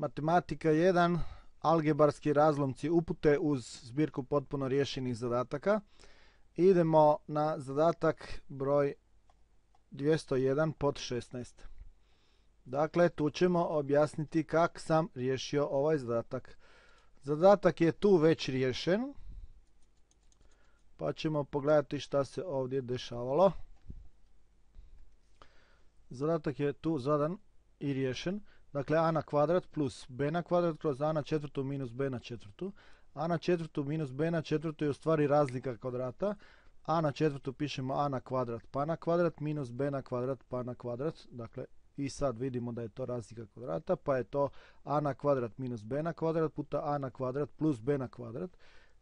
Matematika 1, algebarski razlomci upute uz zbirku potpuno rješenih zadataka. Idemo na zadatak broj 201 pod 16. Dakle, tu ćemo objasniti kako sam riješio ovaj zadatak. Zadatak je tu već riješen. Pa ćemo pogledati šta se ovdje dešavalo. Zadatak je tu zadan i riješen. Dakle, a na kvadrat plus b na kvadrat kroz a na četvrtu minus b na četvrtu. a na četvrtu minus b na četvrtu je u stvari razlika kvadrata. a na četvrtu pišemo a na kvadrat pa na kvadrat minus b na kvadrat pa na kvadrat. Dakle, i sad vidimo da je to razlika kvadrata pa je to a na kvadrat minus b na kvadrat puta a na kvadrat plus b na kvadrat.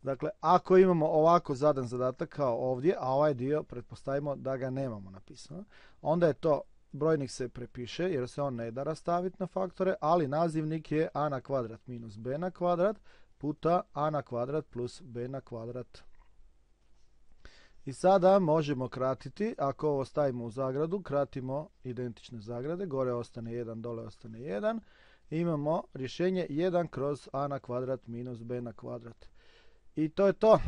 Dakle, ako imamo ovako zadan zadatak kao ovdje, a ovaj dio pretpostavimo da ga nemamo napisano, onda je to brojnik se prepiše jer se on ne da rastaviti na faktore, ali nazivnik je a na kvadrat minus b na kvadrat puta a na kvadrat plus b na kvadrat. I sada možemo kratiti, ako ovo stavimo u zagradu, kratimo identične zagrade, gore ostane 1, dole ostane 1. Imamo rješenje 1 kroz a na kvadrat minus b na kvadrat. I to je to.